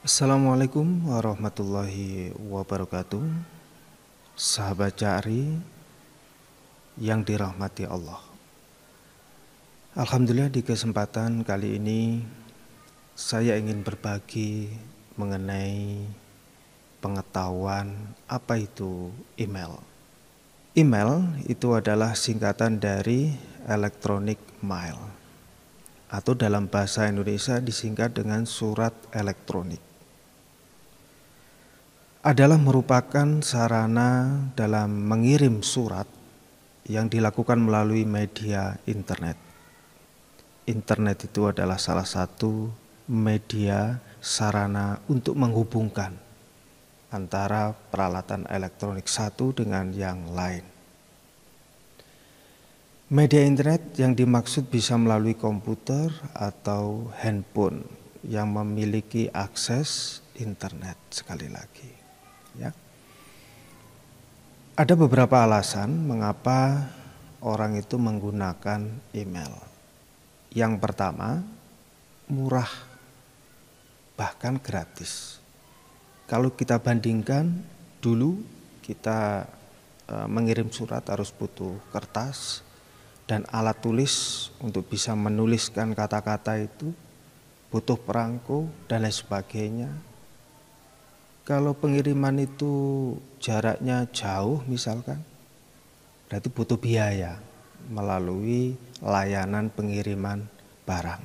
Assalamualaikum warahmatullahi wabarakatuh Sahabat Cari yang dirahmati Allah Alhamdulillah di kesempatan kali ini Saya ingin berbagi mengenai pengetahuan apa itu email Email itu adalah singkatan dari electronic mail atau dalam bahasa Indonesia disingkat dengan surat elektronik adalah merupakan sarana dalam mengirim surat yang dilakukan melalui media internet. Internet itu adalah salah satu media sarana untuk menghubungkan antara peralatan elektronik satu dengan yang lain. Media internet yang dimaksud bisa melalui komputer atau handphone yang memiliki akses internet sekali lagi. Ya. Ada beberapa alasan mengapa orang itu menggunakan email. Yang pertama, murah, bahkan gratis. Kalau kita bandingkan dulu kita e, mengirim surat harus butuh kertas dan alat tulis untuk bisa menuliskan kata-kata itu, butuh perangko dan lain sebagainya kalau pengiriman itu jaraknya jauh misalkan berarti butuh biaya melalui layanan pengiriman barang.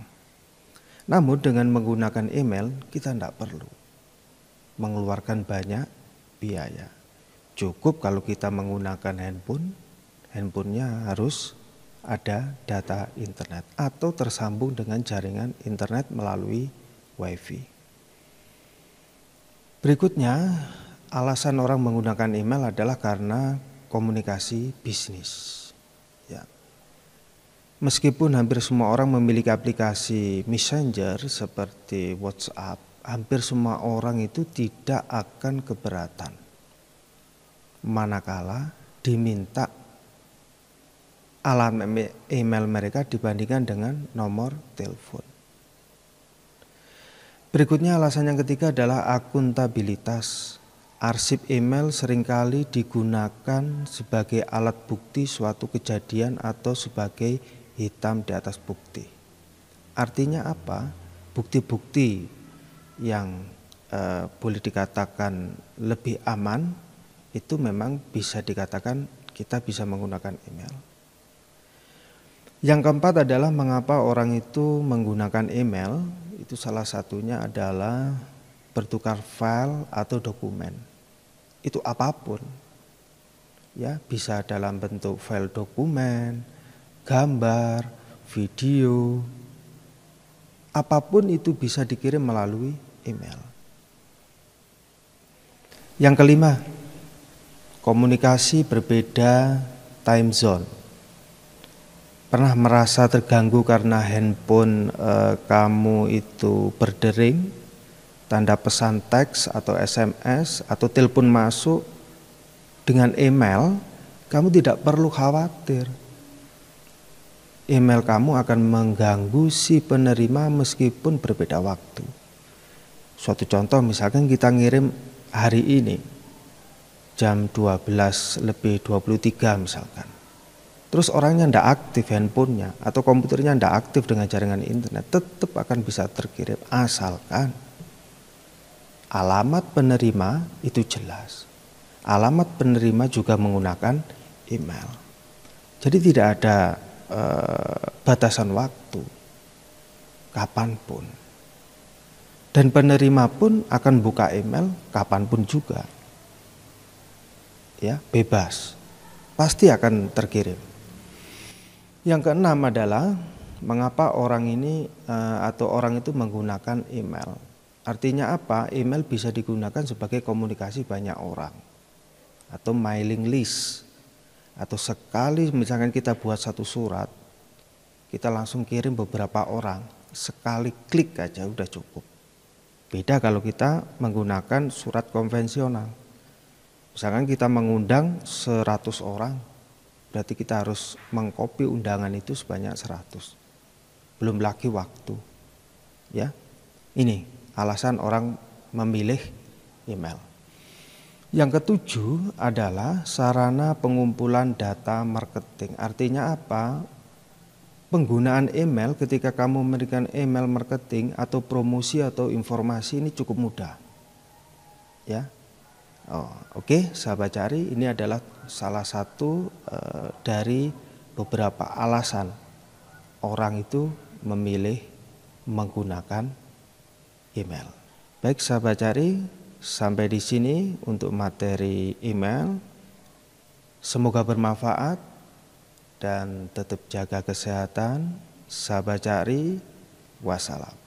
Namun dengan menggunakan email kita tidak perlu mengeluarkan banyak biaya. Cukup kalau kita menggunakan handphone, handphonenya harus ada data internet atau tersambung dengan jaringan internet melalui WiFi. Berikutnya, alasan orang menggunakan email adalah karena komunikasi bisnis. Ya. Meskipun hampir semua orang memiliki aplikasi messenger seperti WhatsApp, hampir semua orang itu tidak akan keberatan. Manakala diminta alamat email mereka dibandingkan dengan nomor telepon. Berikutnya alasan yang ketiga adalah akuntabilitas. Arsip email seringkali digunakan sebagai alat bukti suatu kejadian atau sebagai hitam di atas bukti. Artinya apa? Bukti-bukti yang eh, boleh dikatakan lebih aman itu memang bisa dikatakan kita bisa menggunakan email. Yang keempat adalah mengapa orang itu menggunakan email itu salah satunya adalah bertukar file atau dokumen. Itu apapun. Ya, bisa dalam bentuk file dokumen, gambar, video, apapun itu bisa dikirim melalui email. Yang kelima, komunikasi berbeda time zone pernah merasa terganggu karena handphone uh, kamu itu berdering, tanda pesan teks atau SMS atau telepon masuk dengan email, kamu tidak perlu khawatir. Email kamu akan mengganggu si penerima meskipun berbeda waktu. Suatu contoh misalkan kita ngirim hari ini jam 12 lebih 23 misalkan terus orangnya tidak aktif handphonenya atau komputernya tidak aktif dengan jaringan internet, tetap akan bisa terkirim asalkan alamat penerima itu jelas. Alamat penerima juga menggunakan email. Jadi tidak ada eh, batasan waktu kapanpun. Dan penerima pun akan buka email kapanpun juga. Ya, bebas. Pasti akan terkirim. Yang keenam adalah mengapa orang ini eh, atau orang itu menggunakan email. Artinya apa? Email bisa digunakan sebagai komunikasi banyak orang atau mailing list atau sekali misalkan kita buat satu surat kita langsung kirim beberapa orang sekali klik aja udah cukup beda kalau kita menggunakan surat konvensional misalkan kita mengundang 100 orang berarti kita harus mengkopi undangan itu sebanyak 100. Belum lagi waktu. Ya. Ini alasan orang memilih email. Yang ketujuh adalah sarana pengumpulan data marketing. Artinya apa? Penggunaan email ketika kamu memberikan email marketing atau promosi atau informasi ini cukup mudah. Ya, Oh, Oke, okay, sahabat cari, ini adalah salah satu uh, dari beberapa alasan orang itu memilih menggunakan email. Baik, sahabat cari, sampai di sini untuk materi email. Semoga bermanfaat dan tetap jaga kesehatan. Sahabat cari, wassalam.